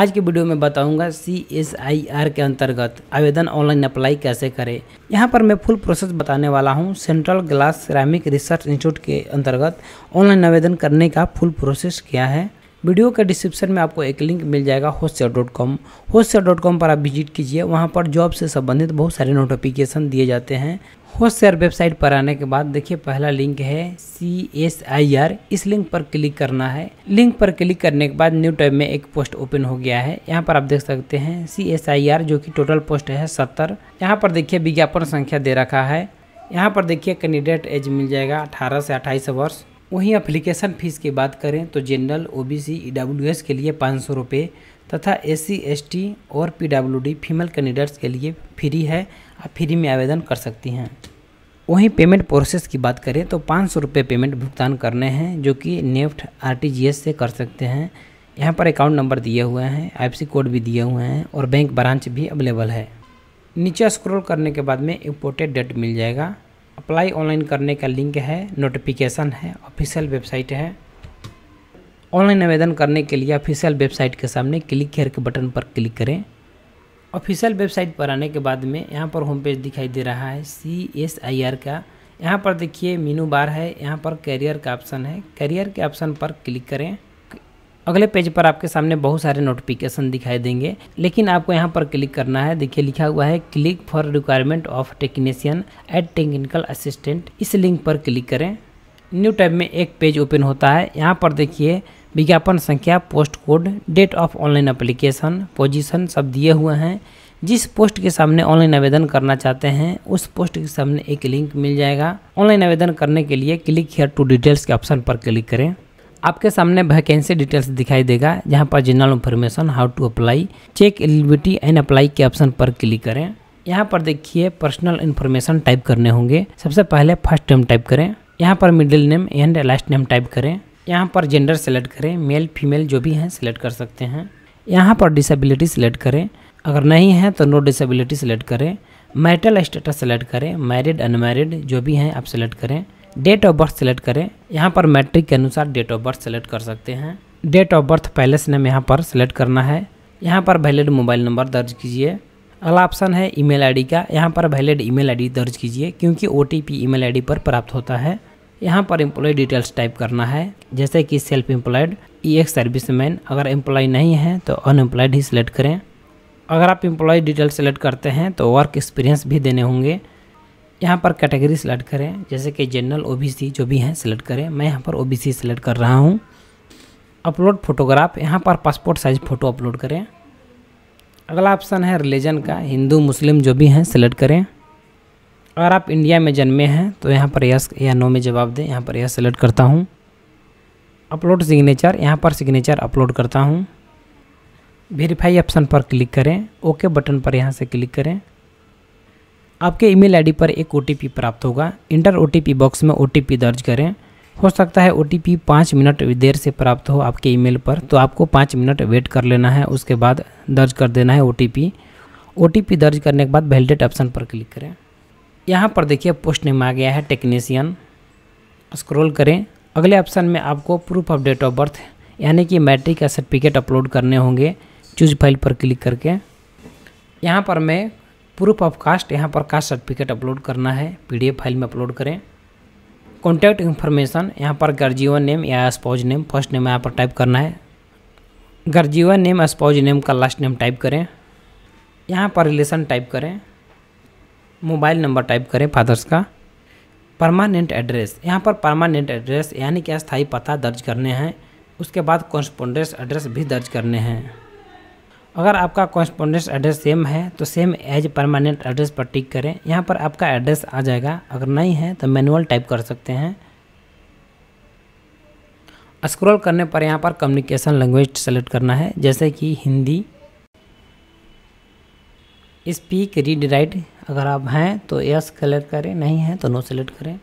आज की वीडियो में बताऊंगा सी एस आई आर के अंतर्गत आवेदन ऑनलाइन अप्लाई कैसे करें यहाँ पर मैं फुल प्रोसेस बताने वाला हूँ Central Glass Ceramic Research Institute के अंतर्गत ऑनलाइन आवेदन करने का फुल प्रोसेस क्या है वीडियो के डिस्क्रिप्शन में आपको एक लिंक मिल जाएगा hoster dot com hoster dot com पर आप विजिट कीजिए वहाँ पर जॉब से संबंधित बहुत सारे नोटिफिकेशन दिए जाते हैं होस्ट शेयर वेबसाइट पर आने के बाद देखिए पहला लिंक है सी एस आई आर इस लिंक पर क्लिक करना है लिंक पर क्लिक करने के बाद न्यू टैब में एक पोस्ट ओपन हो गया है यहाँ पर आप देख सकते हैं सी एस आई आर जो कि टोटल पोस्ट है सत्तर यहाँ पर देखिए विज्ञापन संख्या दे रखा है यहाँ पर देखिए कैंडिडेट एज मिल जाएगा अठारह से अट्ठाईस वर्ष वहीं अप्लीकेशन फ़ीस की बात करें तो general O B C E W S के लिए पाँच सौ रुपये तथा एस सी एस टी और P W D female candidates के लिए फ्री है आप फ्री में आवेदन कर सकती हैं वहीं पेमेंट प्रोसेस की बात करें तो पाँच सौ रुपये पेमेंट भुगतान करने हैं जो कि नेफ्ट आर से कर सकते हैं यहाँ पर अकाउंट नंबर दिए हुए हैं आई कोड भी दिए हुए हैं और बैंक ब्रांच भी अवेलेबल है नीचे स्क्रॉल करने के बाद में इम्पोर्टेड डेट मिल जाएगा अप्लाई ऑनलाइन करने का लिंक है नोटिफिकेशन है ऑफिशियल वेबसाइट है ऑनलाइन आवेदन करने के लिए ऑफिशियल वेबसाइट के सामने क्लिक हेयर के बटन पर क्लिक करें ऑफिशियल वेबसाइट पर आने के बाद में यहाँ पर होम पेज दिखाई दे रहा है सी एस आई आर का यहाँ पर देखिए मीनू बार है यहाँ पर कैरियर का ऑप्शन है कैरियर के ऑप्शन पर क्लिक करें अगले पेज पर आपके सामने बहुत सारे नोटिफिकेशन दिखाई देंगे लेकिन आपको यहाँ पर क्लिक करना है देखिए लिखा हुआ है click for requirement of technician at technical assistant इस लिंक पर क्लिक करें न्यू टैब में एक पेज ओपन होता है यहाँ पर देखिए विज्ञापन संख्या post code date of online application position सब दिए हुए हैं जिस पोस्ट के सामने ऑनलाइन आवेदन करना चाहते हैं उस पोस्ट के सामने एक लिंक मिल जाएगा ऑनलाइन आवेदन करने के लिए क्लिक हेयर टू डिटेल्स के ऑप्शन पर क्लिक करें आपके सामने वैकेंसी डिटेल्स दिखाई देगा जहां पर general information how to apply check eligibility and apply के ऑप्शन पर क्लिक करें यहाँ पर देखिए पर्सनल इन्फॉर्मेशन टाइप करने होंगे सबसे पहले फर्स्ट नेम टाइप करें यहाँ पर middle name and last name type करें यहाँ पर जेंडर सेलेक्ट करें मेल फीमेल जो भी हैं सेलेक्ट कर सकते हैं यहाँ पर डिसेबिलिटी सेलेक्ट करें अगर नहीं है तो नो डिसेबिलिटी सेलेक्ट करें मैरिटल स्टेटस सेलेक्ट करें मैरिड अनमैरिड जो भी हैं आप सेलेक्ट करें डेट ऑफ बर्थ सेलेक्ट करें यहाँ पर मैट्रिक के अनुसार डेट ऑफ बर्थ सेलेक्ट कर सकते हैं डेट ऑफ बर्थ पहले से नेम यहाँ पर सेलेक्ट करना है यहाँ पर वैलिड मोबाइल नंबर दर्ज कीजिए अगला ऑप्शन है ईमेल आईडी का यहाँ पर वैलिड ईमेल आईडी दर्ज कीजिए क्योंकि O T P email ID पर प्राप्त होता है यहाँ पर एम्प्लॉय डिटेल्स टाइप करना है जैसे कि self employed E X service man अगर एम्प्लॉय नहीं है तो अनएम्प्लॉयड ही सिलेक्ट करें अगर आप एम्प्लॉय डिटेल सेलेक्ट करते हैं तो वर्क एक्सपीरियंस भी देने होंगे यहाँ पर कैटेगरी सेलेक्ट करें जैसे कि जनरल ओबीसी जो भी हैं सिलेक्ट करें मैं यहाँ पर ओबीसी सेलेक्ट कर रहा हूँ अपलोड फोटोग्राफ यहाँ पर पासपोर्ट साइज फ़ोटो अपलोड करें अगला ऑप्शन है रिलीजन का हिंदू मुस्लिम जो भी हैं सेलेक्ट करें अगर आप इंडिया में जन्मे हैं तो यहाँ पर यस या नो में जवाब दें यहाँ पर यस सेलेक्ट करता हूँ अपलोड सिग्नेचर यहाँ पर सिग्नेचर अपलोड करता हूँ वेरीफाई ऑप्शन पर क्लिक करें ओके बटन पर यहाँ से क्लिक करें आपके ईमेल आईडी पर एक ओ प्राप्त होगा इंटर ओ बॉक्स में ओ दर्ज करें हो सकता है ओ टी पी पाँच मिनट देर से प्राप्त हो आपके ईमेल पर तो आपको पाँच मिनट वेट कर लेना है उसके बाद दर्ज कर देना है O T P O T P दर्ज करने के बाद वैलिडेट ऑप्शन पर क्लिक करें यहाँ पर देखिए पोस्ट नेम आ गया है टेक्नीसियन स्क्रॉल करें अगले ऑप्शन में आपको proof of date of birth यानी कि मैट्रिक का सर्टिफिकेट अपलोड करने होंगे चूज फाइल पर क्लिक करके यहाँ पर मैं प्रूफ ऑफ कास्ट यहाँ पर कास्ट सर्टिफिकेट अपलोड करना है पीडीएफ फाइल में अपलोड करें कॉन्टैक्ट इन्फॉर्मेशन यहाँ पर गर्जीवन नेम या स्पॉज नेम फर्स्ट नेम यहाँ पर टाइप करना है गर्जीवन नेम स्पॉज नेम का लास्ट नेम टाइप करें यहाँ पर रिलेशन टाइप करें मोबाइल नंबर टाइप करें फादर्स का परमानेंट एड्रेस यहाँ पर परमानेंट एड्रेस यानी कि अस्थायी पता दर्ज करने हैं उसके बाद कॉरस्पोंडेंस एड्रेस भी दर्ज करने हैं अगर आपका कॉरस्पोंडेंस एड्रेस सेम है तो सेम एज परमानेंट एड्रेस पर टिक करें यहाँ पर आपका एड्रेस आ जाएगा अगर नहीं है तो मैनुअल टाइप कर सकते हैं स्क्रॉल करने पर यहाँ पर कम्युनिकेशन लैंग्वेज सेलेक्ट करना है जैसे कि हिंदी स्पीक रीड राइट अगर आप हैं तो यस सेलेक्ट करें नहीं है तो नो सेलेक्ट करें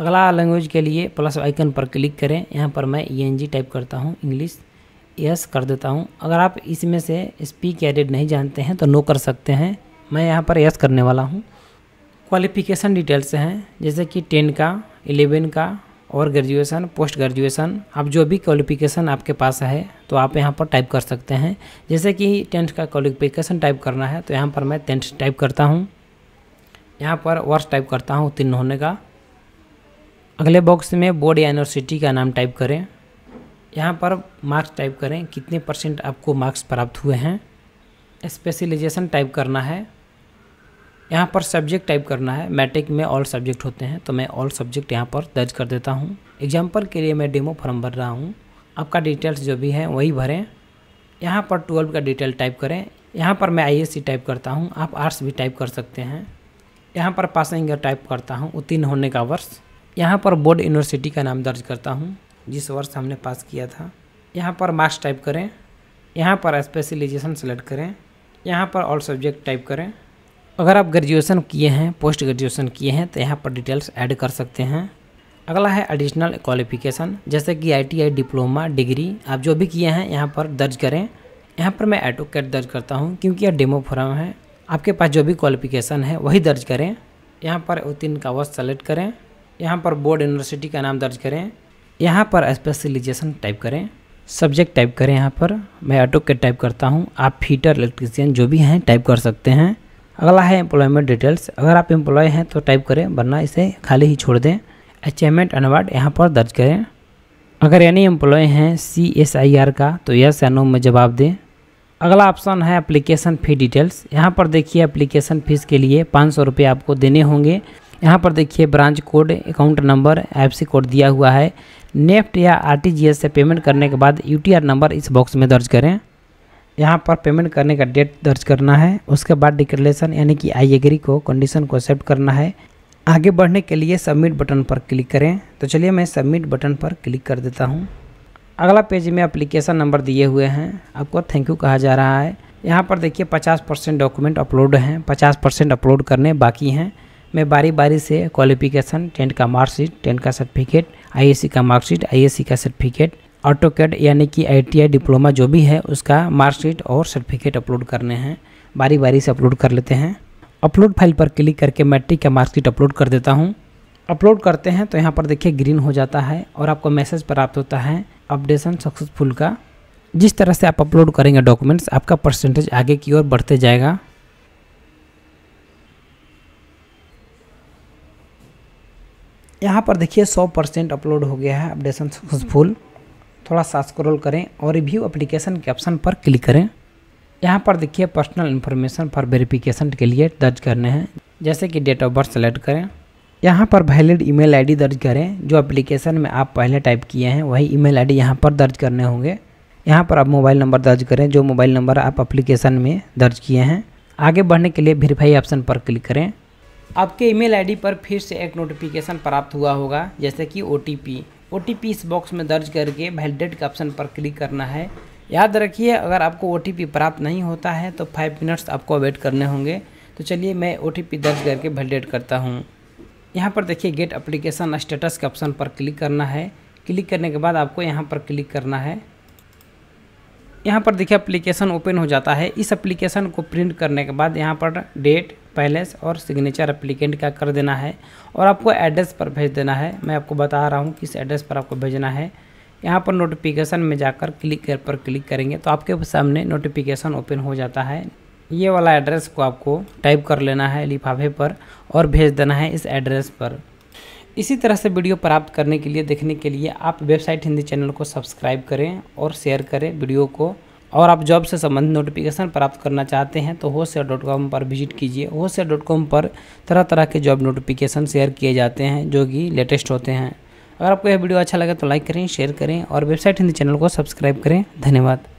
अगला लैंग्वेज के लिए प्लस आइकन पर क्लिक करें यहाँ पर मैं ई टाइप करता हूँ इंग्लिश यस कर देता हूँ अगर आप इसमें से स्पीक एडिट नहीं जानते हैं तो नो कर सकते हैं मैं यहाँ पर यस करने वाला हूँ क्वालिफिकेशन डिटेल्स हैं जैसे कि टेन का एलेवन का और ग्रेजुएसन पोस्ट ग्रेजुएसन आप जो भी क्वालिफिकेशन आपके पास है तो आप यहाँ पर टाइप कर सकते हैं जैसे कि टेंथ का क्वालिफिकेशन टाइप करना है तो यहाँ पर मैं टेंथ टाइप करता हूँ यहाँ पर वर्ष टाइप करता हूँ उत्तीर्ण होने का अगले बॉक्स में बोर्ड यूनिवर्सिटी का नाम टाइप करें यहाँ पर मार्क्स टाइप करें कितने परसेंट आपको मार्क्स प्राप्त हुए हैं स्पेशलाइजेशन टाइप करना है यहाँ पर सब्जेक्ट टाइप करना है मैट्रिक में ऑल सब्जेक्ट होते हैं तो मैं ऑल सब्जेक्ट यहाँ पर दर्ज कर देता हूँ एग्जाम्पल के लिए मैं डेमो फॉर्म भर रहा हूँ आपका डिटेल्स जो भी है वही भरें यहाँ पर ट्वेल्व का डिटेल टाइप करें यहाँ पर मैं आई टाइप करता हूँ आप आर्ट्स भी टाइप कर सकते हैं यहाँ पर पासिंग ईयर टाइप करता हूँ उत्तीर्ण होने का वर्ष यहाँ पर बोर्ड यूनिवर्सिटी का नाम दर्ज करता हूँ जिस वर्ष हमने पास किया था यहाँ पर मार्क्स टाइप करें यहाँ पर स्पेशलाइजेशन सेलेक्ट करें यहाँ पर ऑल सब्जेक्ट टाइप करें अगर आप ग्रेजुएशन किए हैं पोस्ट ग्रेजुएशन किए हैं तो यहाँ पर डिटेल्स ऐड कर सकते हैं अगला है एडिशनल क्वालिफिकेशन जैसे कि आईटीआई डिप्लोमा डिग्री आप जो भी किए हैं यहाँ पर दर्ज करें यहाँ पर मैं एटोकेट दर्ज करता हूँ क्योंकि यह डेमो फॉर्म है आपके पास जो भी क्वालिफिकेशन है वही दर्ज करें यहाँ पर तीन का वर्ष सेलेक्ट करें यहाँ पर बोर्ड यूनिवर्सिटी का नाम दर्ज करें यहाँ पर स्पेशलाइजेशन टाइप करें सब्जेक्ट टाइप करें यहाँ पर मैं ऑटो के टाइप करता हूँ आप फीटर इलेक्ट्रीसियन जो भी हैं टाइप कर सकते हैं अगला है एम्प्लॉयमेंट डिटेल्स अगर आप एम्प्लॉय हैं तो टाइप करें वरना इसे खाली ही छोड़ दें अचीवमेंट अनवार्ड यहाँ पर दर्ज करें अगर यानी एम्प्लॉय हैं सी एस आई आर का तो यस या नो में जवाब दें अगला ऑप्शन है एप्लीकेशन फ़ी डिटेल्स यहाँ पर देखिए एप्लीकेशन फ़ीस के लिए पाँच सौ रुपये आपको देने होंगे यहाँ पर देखिए branch code account number C code दिया हुआ है नेफ्ट या एस से पेमेंट करने के बाद आर नंबर इस बॉक्स में दर्ज करें यहाँ पर पेमेंट करने का डेट दर्ज करना है उसके बाद डिक्लेरेशन यानी कि आई एग्री को कंडीशन को एक्सेप्ट करना है आगे बढ़ने के लिए सबमिट बटन पर क्लिक करें तो चलिए मैं सबमिट बटन पर क्लिक कर देता हूँ अगला पेज में अप्लीकेशन नंबर दिए हुए हैं आपको थैंक यू कहा जा रहा है यहाँ पर देखिए 50 परसेंट डॉक्यूमेंट अपलोड हैं 50 परसेंट अपलोड करने बाकी हैं मैं बारी बारी से क्वालिफिकेशन टेंथ का मार्कशीट टेंथ का सर्टिफिकेट आईएससी का मार्कशीट आईएससी का सर्टिफिकेट ऑटो कैड यानी कि आईटीआई डिप्लोमा जो भी है उसका मार्कशीट और सर्टिफिकेट अपलोड करने हैं बारी बारी से अपलोड कर लेते हैं अपलोड फाइल पर क्लिक करके मैट्रिक का मार्कशीट अपलोड कर देता हूँ अपलोड करते हैं तो यहाँ पर देखिए ग्रीन हो जाता है और आपको मैसेज प्राप्त होता है अपडेशन सक्सेसफुल का जिस तरह से आप अपलोड करेंगे डॉक्यूमेंट्स आपका परसेंटेज आगे की ओर बढ़ते जाएगा यहाँ पर देखिए 100 परसेंट अपलोड हो गया है अपडेशन सक्सेसफुल थोड़ा सा स्क्रॉल करें और रिव्यू एप्लीकेशन के ऑप्शन पर क्लिक करें यहाँ पर देखिए पर्सनल इन्फॉर्मेशन फॉर वेरिफिकेशन के लिए दर्ज करने हैं जैसे कि डेट ऑफ बर्थ सेलेक्ट करें यहाँ पर वैलिड ईमेल आईडी दर्ज करें जो एप्लीकेशन में आप पहले टाइप किए हैं वही ईमेल आईडी यहाँ पर दर्ज करने होंगे यहाँ पर आप मोबाइल नंबर दर्ज करें जो मोबाइल नंबर आप एप्लीकेशन में दर्ज किए हैं आगे बढ़ने के लिए वेरीफाई ऑप्शन पर क्लिक करें आपके ईमेल आईडी पर फिर से एक नोटिफिकेशन प्राप्त हुआ होगा जैसे कि ओ टी इस बॉक्स में दर्ज करके वैलिडेट के ऑप्शन पर क्लिक करना है याद रखिए अगर आपको ओ प्राप्त नहीं होता है तो फाइव मिनट्स आपको वेट करने होंगे तो चलिए मैं ओ दर्ज करके वैलिडेट करता हूँ यहाँ पर देखिए गेट अप्लीकेशन स्टेटस के ऑप्शन पर क्लिक करना है क्लिक करने के बाद आपको यहाँ पर क्लिक करना है यहाँ पर देखिए अप्लीकेशन ओपन हो जाता है इस अप्लीकेशन को प्रिंट करने के बाद यहाँ पर डेट पैलेस और सिग्नेचर अप्लीकेंट का कर देना है और आपको एड्रेस पर भेज देना है मैं आपको बता रहा हूँ किस एड्रेस पर आपको भेजना है यहाँ पर नोटिफिकेशन में जाकर क्लिक पर क्लिक करेंगे तो आपके सामने नोटिफिकेशन ओपन हो जाता है ये वाला एड्रेस को आपको टाइप कर लेना है लिफाफे पर और भेज देना है इस एड्रेस पर इसी तरह से वीडियो प्राप्त करने के लिए देखने के लिए आप वेबसाइट हिंदी चैनल को सब्सक्राइब करें और शेयर करें वीडियो को और आप जॉब से संबंधित नोटिफिकेशन प्राप्त करना चाहते हैं तो होशेयर डॉट कॉम पर विजिट कीजिए होशेयर डॉट कॉम पर तरह तरह के जॉब नोटिफिकेशन शेयर किए जाते हैं जो कि लेटेस्ट होते हैं अगर आपको यह वीडियो अच्छा लगे तो लाइक करें शेयर करें और वेबसाइट हिंदी चैनल को सब्सक्राइब करें धन्यवाद